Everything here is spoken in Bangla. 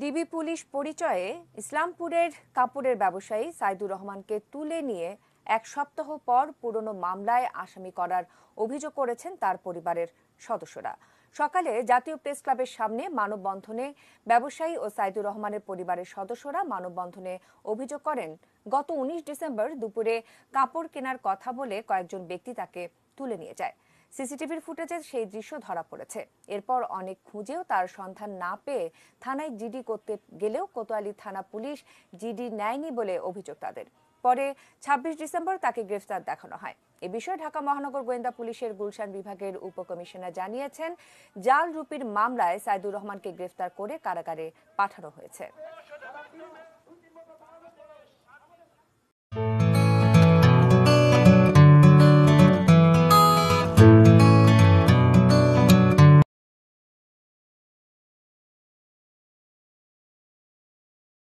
ডিবি পুলিশ পরিচয়ে ইসলামপুরের কাপড়ের ব্যবসায়ী সাইদুর রহমানকে তুলে নিয়ে এক সপ্তাহ পর পুরনো মামলায় আসামি করার অভিযোগ করেছেন তার পরিবারের সদস্যরা সকালে জাতীয় প্রেস ক্লাবের সামনে মানববন্ধনে ব্যবসায়ী ও সাইদুর রহমানের পরিবারের সদস্যরা মানববন্ধনে অভিযোগ করেন গত উনিশ ডিসেম্বর দুপুরে কাপড় কেনার কথা বলে কয়েকজন ব্যক্তি তাকে তুলে নিয়ে যায় সিসিটিভির ফুটেজে সেই দৃশ্য ধরা পড়েছে এরপর অনেক খুঁজেও তার সন্ধান না পেয়ে থানায় জিডি করতে গেলেও কোতোয়ালি থানা পুলিশ জিডি নেয়নি বলে অভিযোগ তাদের পরে ছাব্বিশ ডিসেম্বর তাকে গ্রেফতার দেখানো হয় এ বিষয়ে ঢাকা মহানগর গোয়েন্দা পুলিশের গুলশান বিভাগের উপকমিশনার জানিয়েছেন জাল রুপির মামলায় সাইদুর রহমানকে গ্রেফতার করে কারাগারে পাঠানো হয়েছে